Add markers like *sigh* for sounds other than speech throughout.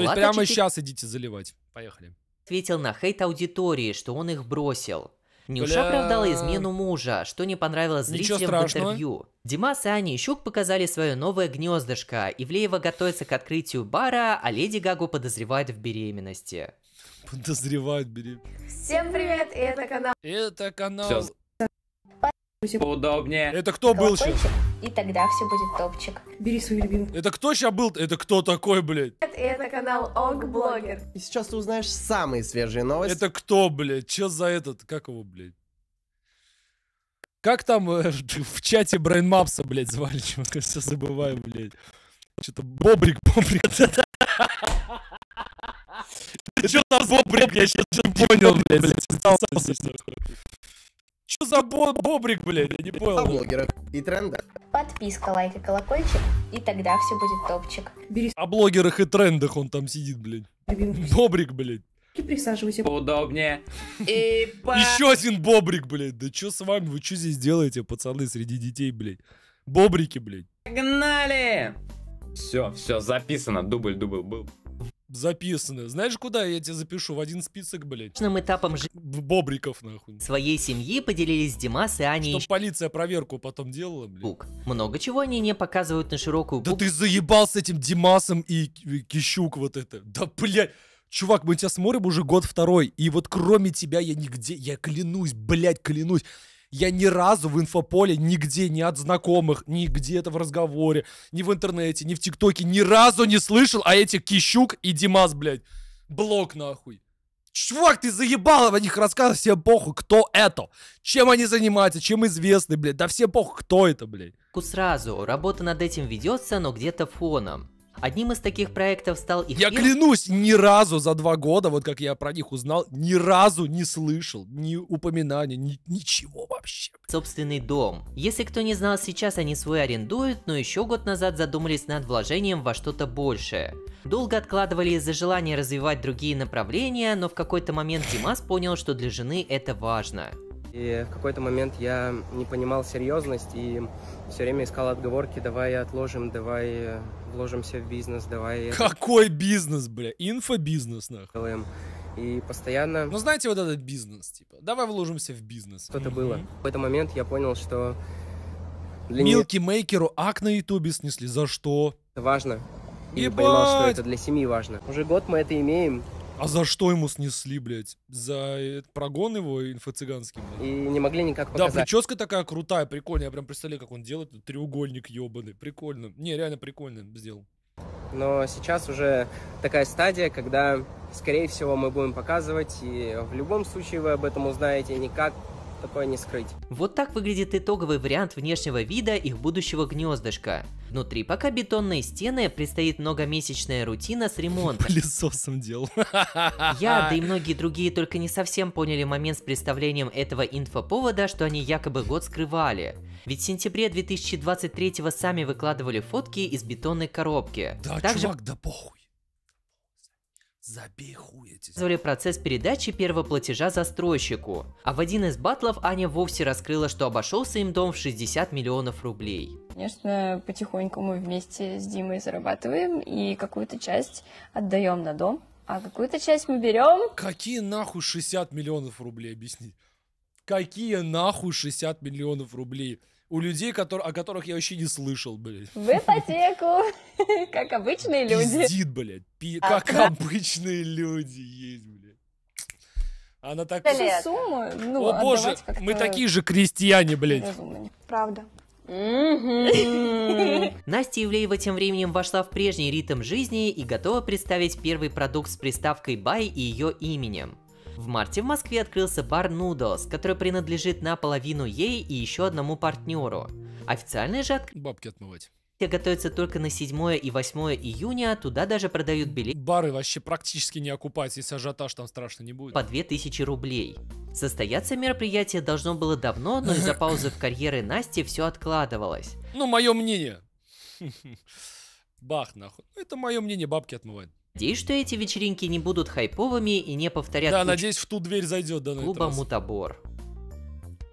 То есть прямо Ачетик... сейчас идите заливать. Поехали. Ответил на хейт аудитории, что он их бросил. Нюша Бля... оправдала измену мужа, что не понравилось зрителям в интервью. Димас и Аня Щук показали свое новое гнездышко. Ивлеева готовится к открытию бара, а Леди Гагу подозревает в беременности. Подозревают беременность. Всем привет, и это канал... Это канал... Все. Поудобнее. Это кто был сейчас? И тогда все будет топчик. Бери свою любимую. Это кто сейчас был? Это кто такой, блядь? Это, это канал Ог Блогер. И сейчас ты узнаешь самые свежие новости. Это кто, блядь? Че за этот? Как его, блядь? Как там э, *laughs* в чате Брайнмапса, блядь, звали? Чего я все забываю, блядь. Что-то Бобрик, Бобрик. *laughs* Что там Бобрик? Я сейчас понял, блядь. Что за бо бобрик, блядь, я не понял. блогеров и тренда. Подписка, лайк и колокольчик, и тогда все будет топчик. Бери О блогерах и трендах он там сидит, блядь. Бобрик, блядь. И присаживайся. Удобнее. И по... Еще один бобрик, блядь. Да что с вами? Вы что здесь делаете, пацаны, среди детей, блядь? Бобрики, блядь. Погнали! Все, все, записано. Дубль, дубль был записаны. Знаешь, куда я тебе запишу? В один список, блядь. этапом жизни Бобриков, нахуй. своей семьи поделились Димас и Аня Чтоб полиция проверку потом делала, блядь. Щук. Много чего они не показывают на широкую Да ты заебал с этим Димасом и К- Кищук вот это. Да, блядь. Чувак, мы тебя смотрим уже год второй, и вот кроме тебя я нигде, я клянусь, блядь, клянусь. Я ни разу в инфополе нигде, ни от знакомых, ни где-то в разговоре, ни в интернете, ни в ТикТоке, ни разу не слышал а эти Кищук и Димас, блядь. Блок нахуй. Чувак, ты заебал об них рассказывать, всем похуй, кто это, чем они занимаются, чем известны, блядь, да все похуй, кто это, блядь. Сразу, работа над этим ведется, но где-то фоном. Одним из таких проектов стал их... Я фильм... клянусь, ни разу за два года, вот как я про них узнал, ни разу не слышал, ни упоминания, ни, ничего вообще. Собственный дом. Если кто не знал, сейчас они свой арендуют, но еще год назад задумались над вложением во что-то большее. Долго откладывали из-за желания развивать другие направления, но в какой-то момент Димас понял, что для жены это важно. И в какой-то момент я не понимал серьезность и все время искал отговорки, давай отложим, давай э, вложимся в бизнес, давай... Какой бизнес, бля? Инфобизнес, нахуй. Делаем. И постоянно... Ну, знаете, вот этот бизнес, типа, давай вложимся в бизнес. Что-то mm-hmm. было. В какой-то момент я понял, что... Для Милки меня... Мейкеру ак на ютубе снесли, за что? Это важно. И понимал, что это для семьи важно. Уже год мы это имеем, а за что ему снесли, блядь? За э, прогон его инфо-цыганский, И не могли никак показать. Да, прическа такая крутая, прикольная. Я прям представляю, как он делает. Треугольник ебаный. Прикольно. Не, реально прикольно сделал. Но сейчас уже такая стадия, когда, скорее всего, мы будем показывать, и в любом случае вы об этом узнаете, никак такое не скрыть. Вот так выглядит итоговый вариант внешнего вида их будущего гнездышка. Внутри пока бетонные стены, предстоит многомесячная рутина с ремонтом. Пылесосом делал. *laughs* Я, да и многие другие только не совсем поняли момент с представлением этого инфоповода, что они якобы год скрывали. Ведь в сентябре 2023 сами выкладывали фотки из бетонной коробки. Да, Также... чувак, да похуй. Забей хуй процесс передачи первого платежа застройщику, а в один из батлов Аня вовсе раскрыла, что обошелся им дом в 60 миллионов рублей. Конечно, потихоньку мы вместе с Димой зарабатываем и какую-то часть отдаем на дом, а какую-то часть мы берем. Какие нахуй 60 миллионов рублей, объясни. Какие нахуй 60 миллионов рублей? у людей, которые, о которых я вообще не слышал, блядь. В ипотеку, *laughs* как обычные люди. Пиздит, блядь, пи... а, как да? обычные люди есть, блядь. Она так... Сумму, ну, О боже, мы такие же крестьяне, блядь. Разумные. Правда. *laughs* Настя Ивлеева тем временем вошла в прежний ритм жизни и готова представить первый продукт с приставкой «бай» и ее именем. В марте в Москве открылся бар Нудос, который принадлежит наполовину ей и еще одному партнеру. Официальный же от... Бабки отмывать. Готовится только на 7 и 8 июня, а туда даже продают билеты. Бары вообще практически не окупать, если ажиотаж там страшно не будет. По 2000 рублей. Состояться мероприятие должно было давно, но из-за *laughs* паузы в карьере Насти все откладывалось. Ну, мое мнение. *laughs* Бах, нахуй. Это мое мнение, бабки отмывать. Надеюсь, что эти вечеринки не будут хайповыми и не повторят... Да, надеюсь, в ту дверь зайдет, до Клуба Мутабор.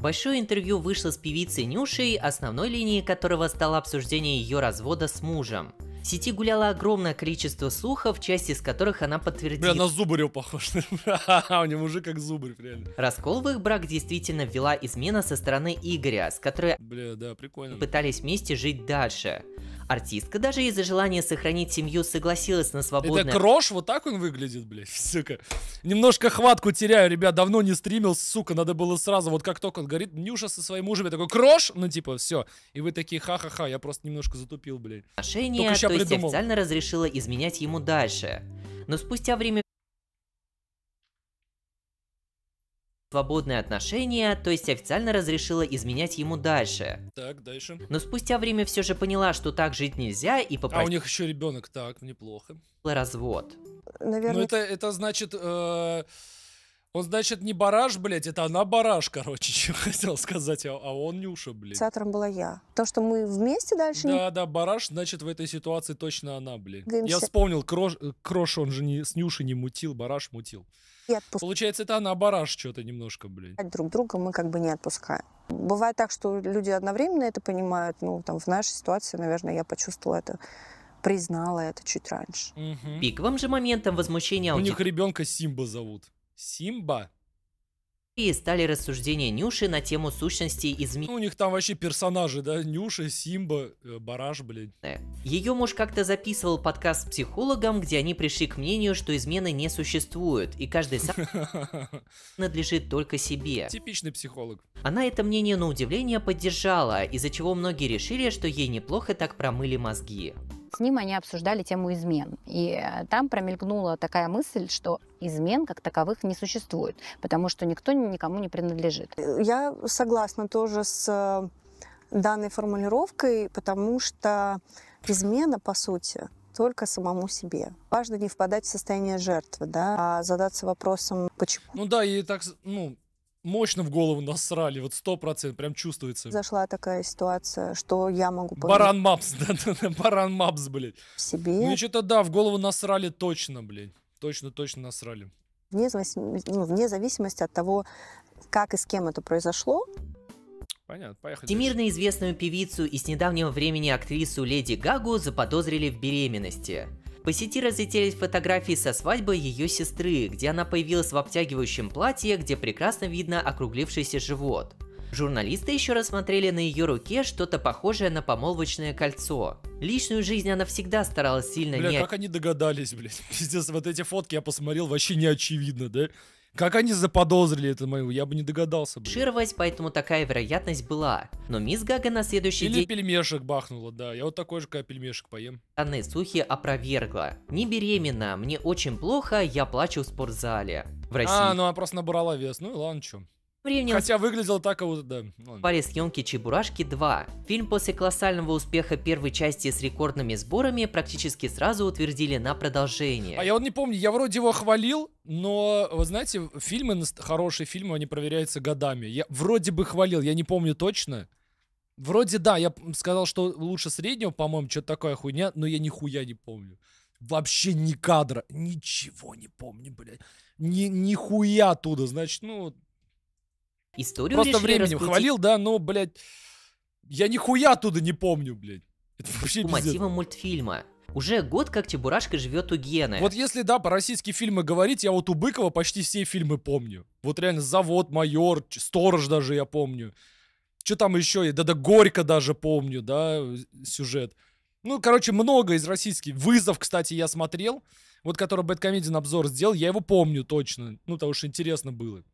Большое интервью вышло с певицей Нюшей, основной линией которого стало обсуждение ее развода с мужем. В сети гуляло огромное количество слухов, часть из которых она подтвердила. Бля, на Зубарев похож. *laughs* У него мужик как Зубарев, реально. Раскол в их брак действительно ввела измена со стороны Игоря, с которой Бля, да, прикольно. пытались вместе жить дальше. Артистка даже из-за желания сохранить семью согласилась на свободное... Это крош, вот так он выглядит, блядь, *laughs* сука. Немножко хватку теряю, ребят, давно не стримил, сука, надо было сразу, вот как только он говорит, Нюша со своим мужем, я такой, крош, ну типа, все. И вы такие, ха-ха-ха, я просто немножко затупил, блядь. Отношения, то придумал. есть официально разрешила изменять ему дальше. Но спустя время свободные отношения, то есть официально разрешила изменять ему дальше. Так, дальше. Но спустя время все же поняла, что так жить нельзя и попросила... А у них еще ребенок, так, неплохо. Развод. Наверное... Ну это, это значит... Э... Он, значит, не бараш, блядь, это она бараш, короче, чем *laughs* хотел сказать, а, а он Нюша, блядь. Инициатором была я. То, что мы вместе дальше... Да, не... да, бараш, значит, в этой ситуации точно она, блядь. Гэмся. Я вспомнил, Крош, э, Крош, он же не, с Нюшей не мутил, бараш мутил. И отпускать. Получается, это она бараш что-то немножко, блин. Друг друга мы как бы не отпускаем. Бывает так, что люди одновременно это понимают. Ну, там, в нашей ситуации, наверное, я почувствовала это признала это чуть раньше. Угу. Пиковым же моментом возмущения... У них ребенка Симба зовут. Симба? И стали рассуждения Нюши на тему сущности и Ну, у них там вообще персонажи, да? Нюша, Симба, э, Бараш, блин. Э, Ее муж как-то записывал подкаст с психологом, где они пришли к мнению, что измены не существуют и каждый сам *laughs* надлежит только себе. Типичный психолог. Она это мнение на удивление поддержала, из-за чего многие решили, что ей неплохо так промыли мозги. С ним они обсуждали тему измен. И э, там промелькнула такая мысль, что измен как таковых не существует, потому что никто никому не принадлежит. Я согласна тоже с э, данной формулировкой, потому что измена, по сути, только самому себе. Важно не впадать в состояние жертвы, да, а задаться вопросом, почему. Ну да, и так, ну, мощно в голову насрали, вот сто процентов, прям чувствуется. Зашла такая ситуация, что я могу... Помнить. Баран Мапс, *laughs* да-да-да, Баран Мапс, блядь. В себе. Ну что-то да, в голову насрали точно, блядь, точно-точно насрали. Вне, ну, вне зависимости от того, как и с кем это произошло. Понятно, поехали. Всемирно известную певицу и с недавнего времени актрису Леди Гагу заподозрили в беременности. По сети разлетелись фотографии со свадьбы ее сестры, где она появилась в обтягивающем платье, где прекрасно видно округлившийся живот. Журналисты еще рассмотрели на ее руке что-то похожее на помолвочное кольцо. Личную жизнь она всегда старалась сильно Бля, не... как они догадались, блядь? *laughs* Пиздец, вот эти фотки я посмотрел, вообще не очевидно, да? Как они заподозрили это мою, я бы не догадался. Блин. Шировать, поэтому такая вероятность была. Но мисс Гага на следующий Или день... пельмешек бахнула, да. Я вот такой же, как пельмешек поем. Данные слухи опровергла. Не беременна, мне очень плохо, я плачу в спортзале. В а, России... А, ну она просто набрала вес. Ну и ладно, чё. Применил... Хотя выглядел так, а вот, да. Борис Ёнки «Чебурашки 2». Фильм после колоссального успеха первой части с рекордными сборами практически сразу утвердили на продолжение. А я вот не помню, я вроде его хвалил, но, вы знаете, фильмы, хорошие фильмы, они проверяются годами. Я вроде бы хвалил, я не помню точно. Вроде да, я сказал, что лучше среднего, по-моему, что-то такое хуйня, но я нихуя не помню. Вообще ни кадра, ничего не помню, блядь. Ни, нихуя оттуда, значит, ну, Историю Просто временем раскрутить. хвалил, да, но, блядь, я нихуя оттуда не помню, блядь. Это вообще По мотивам мультфильма. Уже год как Чебурашка живет у Гены. Вот если, да, про российские фильмы говорить, я вот у Быкова почти все фильмы помню. Вот реально «Завод», «Майор», «Сторож» даже я помню. Что там еще? Да-да, «Горько» даже помню, да, сюжет. Ну, короче, много из российских. «Вызов», кстати, я смотрел. Вот который Бэткомедиан обзор сделал, я его помню точно. Ну, потому что интересно было.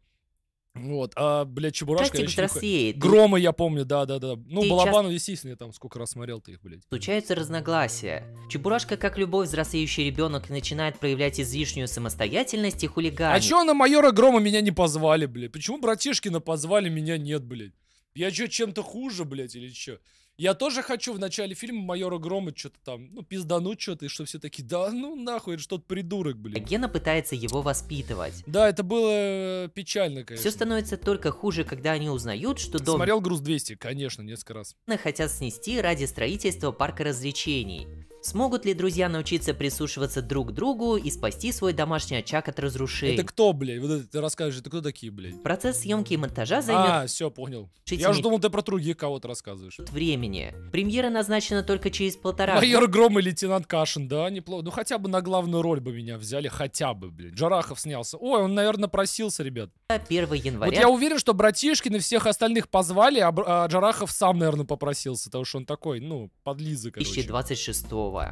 Вот, а, блядь, Чебурашка... Чатик взрослеет. Хуй... я помню, да-да-да. Ну, Балабану, часто... естественно, я там сколько раз смотрел ты их, блядь. Случаются разногласия. Чебурашка, как любой взрослеющий ребенок, начинает проявлять излишнюю самостоятельность и хулиганить. А чё на майора Грома меня не позвали, блядь? Почему братишкина позвали, меня нет, блядь? Я чё, чем-то хуже, блядь, или чё? Я тоже хочу в начале фильма майора Грома что-то там, ну, пиздануть что-то, и что все такие, да ну нахуй, это что-то придурок, блин. Гена пытается его воспитывать. Да, это было э, печально, конечно. Все становится только хуже, когда они узнают, что дом... Смотрел «Груз-200», конечно, несколько раз. Хотят снести ради строительства парка развлечений. Смогут ли друзья научиться прислушиваться друг к другу и спасти свой домашний очаг от разрушений? Это кто, блядь? Вот это ты расскажешь, это кто такие, блядь? Процесс съемки и монтажа займет... А, все, понял. Шитими... Я уже думал, ты про других кого-то рассказываешь. Времени. Премьера назначена только через полтора... Майор Гром и лейтенант Кашин, да, неплохо. Ну хотя бы на главную роль бы меня взяли, хотя бы, блядь. Джарахов снялся. Ой, он, наверное, просился, ребят. 1 января. Вот я уверен, что братишкин и всех остальных позвали, а, а Джарахов сам, наверное, попросился, потому что он такой, ну, подлиза, короче. 2026 -го.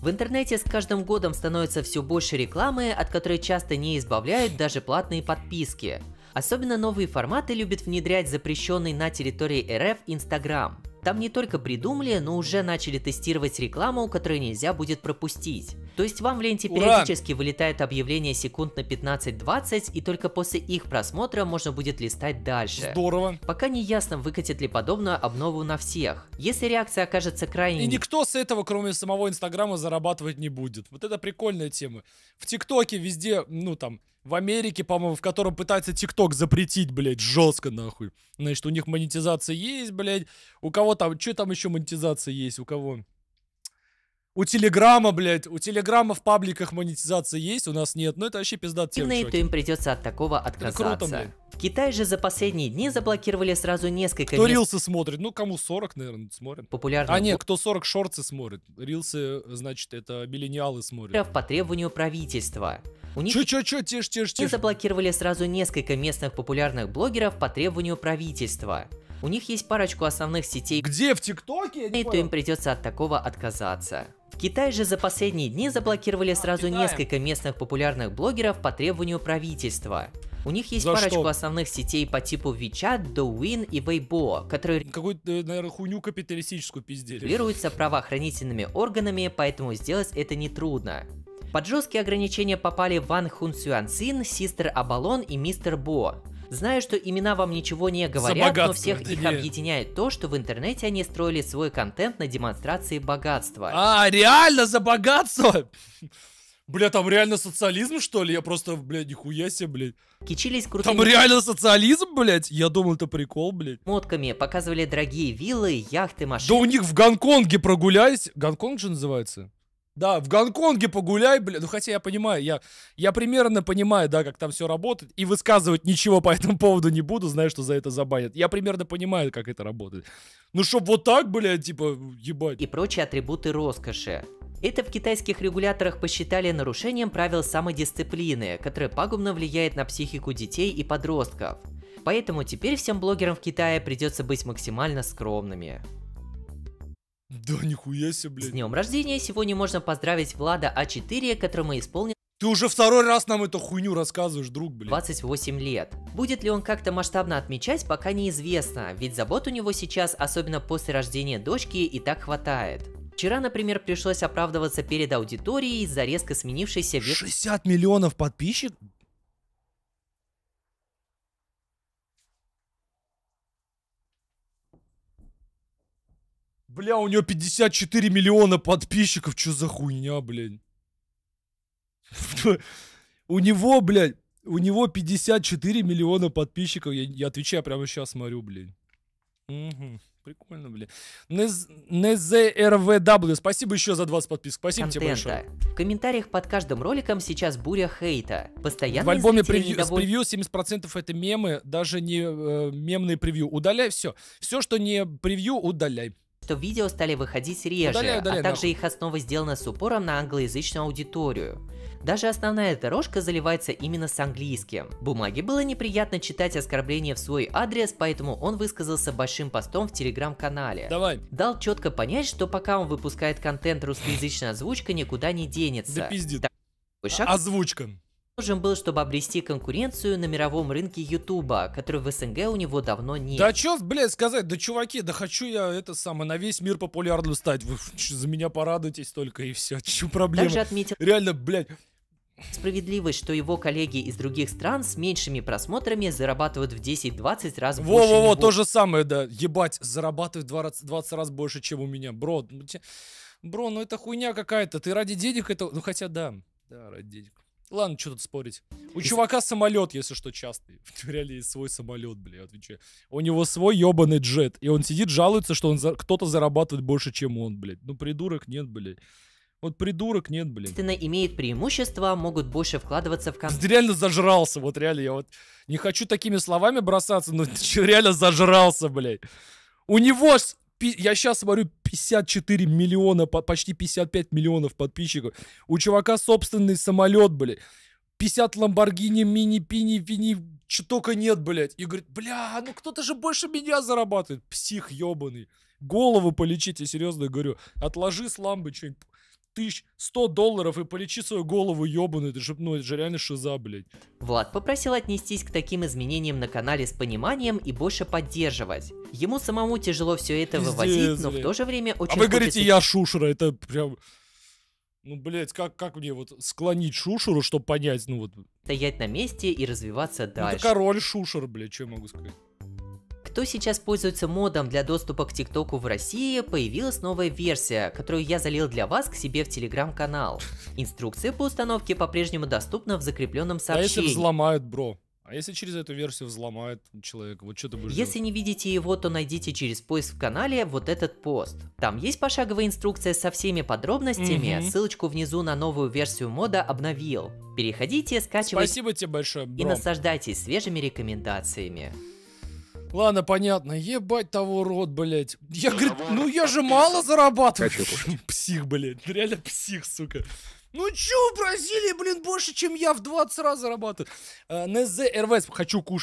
В интернете с каждым годом становится все больше рекламы, от которой часто не избавляют даже платные подписки. Особенно новые форматы любят внедрять запрещенный на территории РФ Инстаграм. Там не только придумали, но уже начали тестировать рекламу, которую нельзя будет пропустить. То есть вам в ленте Ура! периодически вылетает объявление секунд на 15-20, и только после их просмотра можно будет листать дальше. Здорово. Пока не ясно, выкатит ли подобную обнову на всех. Если реакция окажется крайне... И никто с этого, кроме самого Инстаграма, зарабатывать не будет. Вот это прикольная тема. В ТикТоке везде, ну там, в Америке, по-моему, в котором пытается ТикТок запретить, блядь, жестко нахуй. Значит, у них монетизация есть, блядь. У кого там, что там еще монетизация есть, у кого? У Телеграма, блядь, у Телеграма в пабликах монетизация есть, у нас нет. Но это вообще пизда тем, то им придется от такого отказаться. Это круто, блядь. В Китае же за последние дни заблокировали сразу несколько... Кто мест... рилсы смотрит? Ну, кому 40, наверное, смотрит. Популярный. А нет, кто 40 шорты смотрит. Рилсы, значит, это миллениалы смотрят. По требованию правительства. У них... Чё-чё-чё, тише, тише, тише. заблокировали сразу несколько местных популярных блогеров по требованию правительства. У них есть парочку основных сетей. Где в ТикТоке? И то им придется от такого отказаться. Китай же за последние дни заблокировали а, сразу несколько местных популярных блогеров по требованию правительства. У них есть За парочку что? основных сетей по типу WeChat, Douyin и Weibo, которые... Какую-то, э, наверное, хуйню капиталистическую пиздели. ...регулируются правоохранительными органами, поэтому сделать это нетрудно. Под жесткие ограничения попали Ван Хун Сюан Син, Систер Абалон и Мистер Бо. Знаю, что имена вам ничего не говорят, но всех их объединяет то, что в интернете они строили свой контент на демонстрации богатства. А, реально за богатство? Бля, там реально социализм, что ли? Я просто, бля, нихуя себе, блядь. Кичились крутыми... Там реально социализм, блядь? Я думал, это прикол, блядь. Мотками показывали дорогие виллы, яхты, машины. Да у них в Гонконге прогулялись. Гонконг же называется? Да, в Гонконге погуляй, блин. Ну, хотя я понимаю, я, я примерно понимаю, да, как там все работает. И высказывать ничего по этому поводу не буду, знаю, что за это забанят. Я примерно понимаю, как это работает. Ну, чтоб вот так, блядь, типа, ебать. И прочие атрибуты роскоши. Это в китайских регуляторах посчитали нарушением правил самодисциплины, которое пагубно влияет на психику детей и подростков. Поэтому теперь всем блогерам в Китае придется быть максимально скромными. Да нихуя себе, блядь. С днем рождения сегодня можно поздравить Влада А4, которому исполнил. Ты уже второй раз нам эту хуйню рассказываешь, друг, блин. 28 лет. Будет ли он как-то масштабно отмечать, пока неизвестно, ведь забот у него сейчас, особенно после рождения дочки, и так хватает. Вчера, например, пришлось оправдываться перед аудиторией из-за резко сменившейся... Век... 60 миллионов подписчиков? Бля, у него 54 миллиона подписчиков. Что за хуйня, блядь? *laughs* У него, блядь, у него 54 миллиона подписчиков. Я, я отвечаю прямо сейчас, смотрю, блядь. Угу. Прикольно, блин. НЗРВW, спасибо еще за 20 подписок. Спасибо контента. тебе большое. В комментариях под каждым роликом сейчас буря хейта. Постоянно В альбоме превью, недоволь... с превью 70% это мемы, даже не э, мемные превью. Удаляй все. Все, что не превью, удаляй что видео стали выходить реже, удаляй, удаляй, а также нахуй. их основа сделана с упором на англоязычную аудиторию. Даже основная дорожка заливается именно с английским. Бумаге было неприятно читать оскорбления в свой адрес, поэтому он высказался большим постом в телеграм-канале. Давай. Дал четко понять, что пока он выпускает контент русскоязычная озвучка никуда не денется. Да пиздит. Шаг... Озвучка нужен был, чтобы обрести конкуренцию на мировом рынке Ютуба, который в СНГ у него давно нет. Да чё, блядь, сказать, да чуваки, да хочу я это самое, на весь мир популярным стать, вы за меня порадуйтесь только и все, *laughs* чё проблема. Также отметил... Реально, блядь. Справедливость, что его коллеги из других стран с меньшими просмотрами зарабатывают в 10-20 раз во, больше. Во-во-во, то же самое, да. Ебать, зарабатывают 20, 20 раз больше, чем у меня. Бро, ну бро, ну это хуйня какая-то. Ты ради денег это... Ну хотя да, да, ради денег. Ладно, что тут спорить. У и... чувака самолет, если что, частый. *laughs* Реально есть свой самолет, бля, отвечаю. У него свой ебаный джет. И он сидит, жалуется, что он за... кто-то зарабатывает больше, чем он, блядь. Ну, придурок нет, блядь. Вот придурок нет, блядь. Естественно, имеет преимущество, могут больше вкладываться в контент. *laughs* Реально зажрался, вот реально я вот не хочу такими словами бросаться, но *laughs* реально зажрался, блядь. У него, я сейчас смотрю, 54 миллиона, почти 55 миллионов подписчиков. У чувака собственный самолет, блядь. 50 Ламборгини, мини, пини, вини, что только нет, блядь. И говорит, бля, а ну кто-то же больше меня зарабатывает. Псих ебаный. Голову полечите, серьезно говорю. Отложи с ламбы что-нибудь тысяч, 100 долларов и полечи свою голову ебаную, ты же, ну, это же реально шиза, блядь. Влад попросил отнестись к таким изменениям на канале с пониманием и больше поддерживать. Ему самому тяжело все это Пиздец, вывозить, но в то же время очень... А вы говорите, и... я шушера, это прям... Ну, блядь, как, как мне вот склонить Шушеру, чтобы понять, ну вот... Стоять на месте и развиваться дальше. Ну, это король Шушер, блядь, что я могу сказать? кто сейчас пользуется модом для доступа к ТикТоку в России, появилась новая версия, которую я залил для вас к себе в Телеграм-канал. Инструкция по установке по-прежнему доступна в закрепленном сообщении. А если взломают, бро? А если через эту версию взломает человек, вот что ты будешь Если делать? не видите его, то найдите через поиск в канале вот этот пост. Там есть пошаговая инструкция со всеми подробностями, угу. ссылочку внизу на новую версию мода обновил. Переходите, скачивайте Спасибо тебе большое, бро. и наслаждайтесь свежими рекомендациями. Ладно, понятно. Ебать того рот, блядь. Я, говорю, ну я же мало зарабатываю. *laughs* Псих, блядь. Реально псих, сука. Ну чё, в Бразилии, блин, больше, чем я в 20 раз зарабатываю. Э, НЗ РВС, хочу кушать.